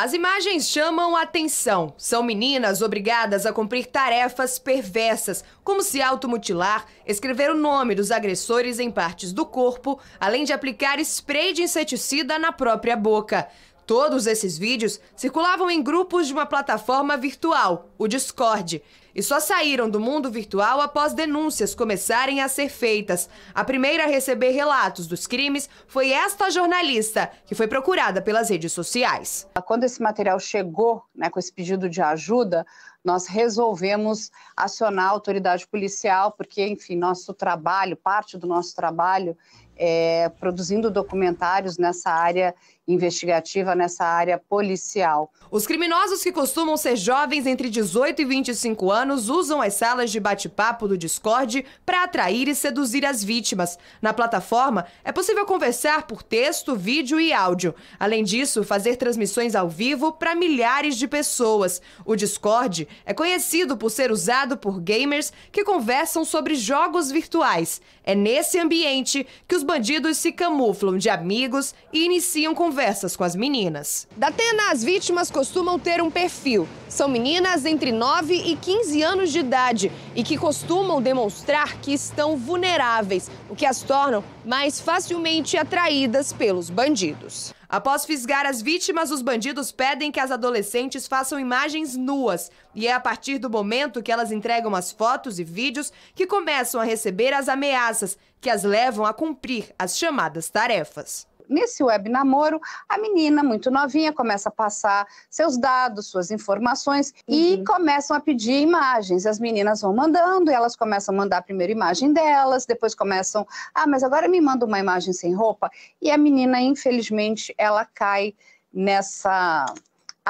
As imagens chamam a atenção. São meninas obrigadas a cumprir tarefas perversas, como se automutilar, escrever o nome dos agressores em partes do corpo, além de aplicar spray de inseticida na própria boca. Todos esses vídeos circulavam em grupos de uma plataforma virtual, o Discord e só saíram do mundo virtual após denúncias começarem a ser feitas. A primeira a receber relatos dos crimes foi esta jornalista, que foi procurada pelas redes sociais. Quando esse material chegou, né, com esse pedido de ajuda, nós resolvemos acionar a autoridade policial, porque, enfim, nosso trabalho, parte do nosso trabalho é produzindo documentários nessa área investigativa, nessa área policial. Os criminosos que costumam ser jovens entre 18 e 25 anos usam as salas de bate-papo do Discord para atrair e seduzir as vítimas. Na plataforma, é possível conversar por texto, vídeo e áudio. Além disso, fazer transmissões ao vivo para milhares de pessoas. O Discord é conhecido por ser usado por gamers que conversam sobre jogos virtuais. É nesse ambiente que os bandidos se camuflam de amigos e iniciam conversas com as meninas. Da Atena, as vítimas costumam ter um perfil. São meninas entre 9 e 15 15 anos de idade e que costumam demonstrar que estão vulneráveis, o que as tornam mais facilmente atraídas pelos bandidos. Após fisgar as vítimas, os bandidos pedem que as adolescentes façam imagens nuas. E é a partir do momento que elas entregam as fotos e vídeos que começam a receber as ameaças, que as levam a cumprir as chamadas tarefas. Nesse web namoro, a menina, muito novinha, começa a passar seus dados, suas informações uhum. e começam a pedir imagens. As meninas vão mandando, elas começam a mandar a primeira imagem delas, depois começam, ah, mas agora me manda uma imagem sem roupa. E a menina, infelizmente, ela cai nessa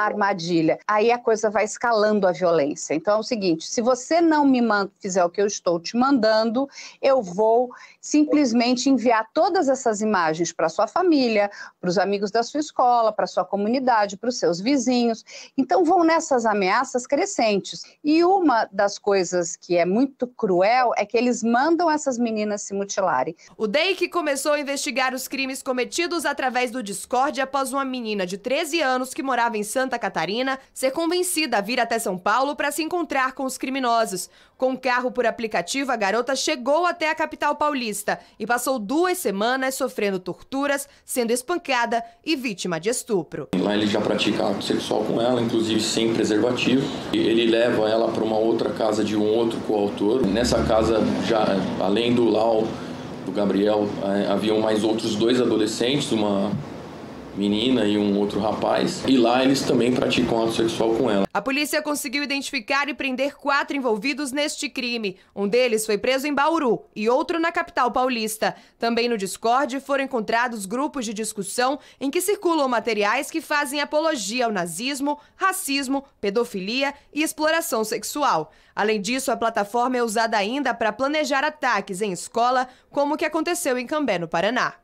armadilha. Aí a coisa vai escalando a violência. Então é o seguinte: se você não me fizer o que eu estou te mandando, eu vou simplesmente enviar todas essas imagens para sua família, para os amigos da sua escola, para sua comunidade, para os seus vizinhos. Então vão nessas ameaças crescentes. E uma das coisas que é muito cruel é que eles mandam essas meninas se mutilarem. O DEI que começou a investigar os crimes cometidos através do Discord após uma menina de 13 anos que morava em Santa Santa Catarina ser convencida a vir até São Paulo para se encontrar com os criminosos. Com carro por aplicativo, a garota chegou até a capital paulista e passou duas semanas sofrendo torturas, sendo espancada e vítima de estupro. Lá ele já pratica ato sexual com ela, inclusive sem preservativo. Ele leva ela para uma outra casa de um outro coautor. Nessa casa, já além do Lau, do Gabriel, é, haviam mais outros dois adolescentes, uma menina e um outro rapaz, e lá eles também praticam ato sexual com ela. A polícia conseguiu identificar e prender quatro envolvidos neste crime. Um deles foi preso em Bauru e outro na capital paulista. Também no Discord foram encontrados grupos de discussão em que circulam materiais que fazem apologia ao nazismo, racismo, pedofilia e exploração sexual. Além disso, a plataforma é usada ainda para planejar ataques em escola, como o que aconteceu em Cambé, no Paraná.